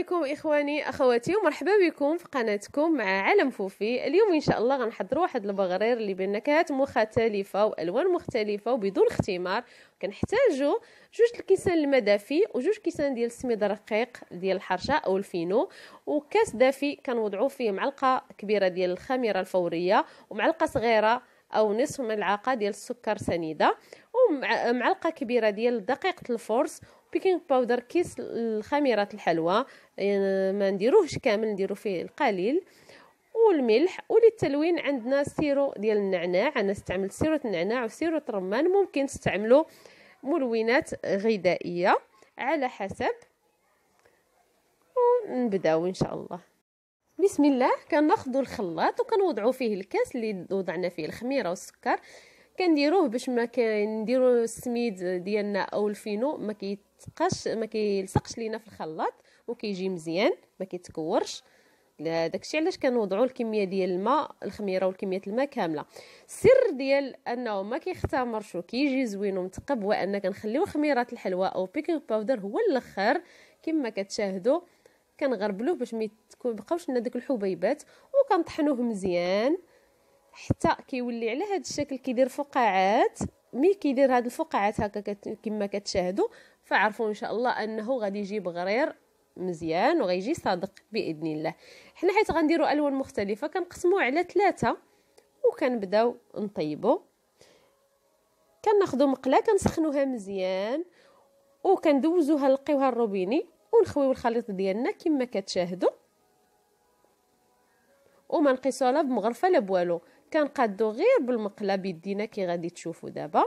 عليكم اخواني اخواتي ومرحبا بكم في قناتكم مع عالم فوفي اليوم ان شاء الله غنحضروا واحد البغرير اللي بنكهات مختلفه والوان مختلفه وبدون اختمار كنحتاجوا جوج الكيسان المدافي وجوج كيسان ديال السميد الرقيق ديال الحرشه او الفينو وكاس دافي كنوضعوا فيه معلقه كبيره ديال الخميره الفوريه ومعلقه صغيره او نصف ملعقه ديال السكر سنيده ومعلقه كبيره ديال دقيقه الفورس بيكينغ باودر كيس الخميره الحلوى يعني ما نديروهش كامل نديرو فيه القليل والملح وللتلوين عندنا سيرو ديال النعناع انا استعملت سيرو النعناع وسيرو الرمان ممكن تستعملوا ملونات غذائيه على حسب ونبداو ان شاء الله بسم الله كناخذوا الخلاط وكنوضعوا فيه الكاس اللي وضعنا فيه الخميره والسكر كنديروه باش ما كنديروا السميد ديالنا او الفينو ما كيت كيلصقش ما كيلصقش لينا في الخلاط وكيجي مزيان ما كيتكورش داكشي علاش كنوضعوا الكميه ديال الماء الخميره والكميه الماء كامله السر ديال انه ما كيختمرش وكيجي زوين ومتقب هو ان كنخليو خميره الحلوى او بيكينغ باودر هو الاخر كما كتشاهدوا كنغربلوه باش ما يبقاوش لنا داك الحبيبات وكنطحنوه مزيان حتى كيولي على هذا الشكل كيدير فقاعات مي كيدير هاد الفقاعات هكا كما كتشاهدوا فعرفوا ان شاء الله انه غادي يجيب غرير مزيان وغيجي صادق باذن الله حنا حيت غنديروا الوان مختلفه كنقسموه على ثلاثه وكنبداو نطيبوا كناخذوا مقله كنسخنوها مزيان وكندوزوها نلقيوها الروبيني ونخويو الخليط ديالنا كما كتشاهدوا وما نقيسوها لا بمغرفه لا بوالو كنقادو غير بالمقله بيدينا كي غادي تشوفوا دابا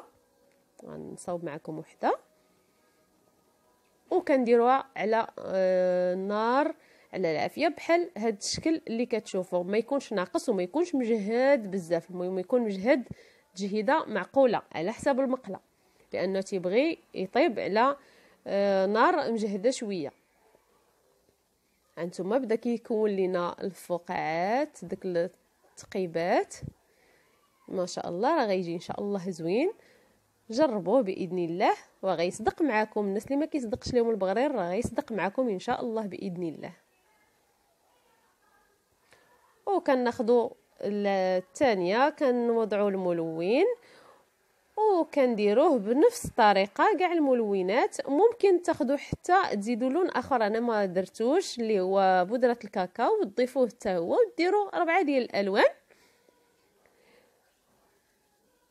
غنصاوب معكم وحده وكنديروها على آه، النار على العافيه بحال هاد الشكل اللي كتشوفوا ما يكونش ناقص وما يكونش مجهد بزاف المهم يكون مجهد تجهيده معقوله على حساب المقله لانه تيبغي يطيب على آه، نار مجهده شويه هانتوما بدا كيكون لينا الفقاعات داك تقيبات ما شاء الله راه غيجي ان شاء الله زوين جربوه باذن الله وغيصدق معاكم الناس اللي ما كيصدقش لهم البغرير راه غيصدق معاكم ان شاء الله باذن الله وكناخذوا الثانيه كنوضعوا الملون وكنديروه بنفس الطريقه كاع الملونات ممكن تاخذوا حتى تزيدوا لون اخر انا ما درتوش اللي هو بودره الكاكاو وتضيفوه حتى هو وديروا ربعه ديال الالوان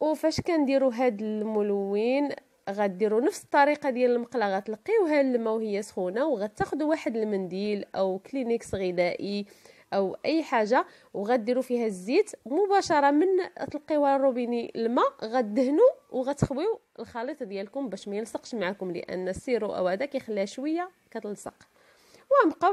وفاش كنديروا هاد الملون غديروا نفس الطريقه ديال المقله غتلقيوها الماء وهي سخونه وغتاخذوا واحد المنديل او كلينيكس غذائي او اي حاجه وغديروا فيها الزيت مباشره من تلقيوها الروبيني الماء غدهنوا وغتخويو الخليط ديالكم باش ما يلصقش معكم لان السيرو او هذا كيخليها شويه كتلصق وغنبقاو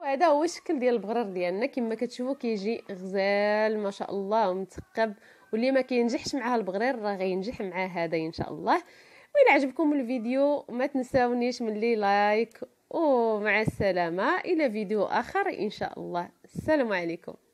وهذا هو الشكل ديال البغرر ديالنا كما كتشوفوا كيجي غزال ما شاء الله ومثقب واللي ما كينجحش معاه البغرير راه غينجح معاه هذا ان شاء الله وإلا عجبكم الفيديو ما تنساونيش من لي لايك ومع السلامة إلى فيديو آخر إن شاء الله السلام عليكم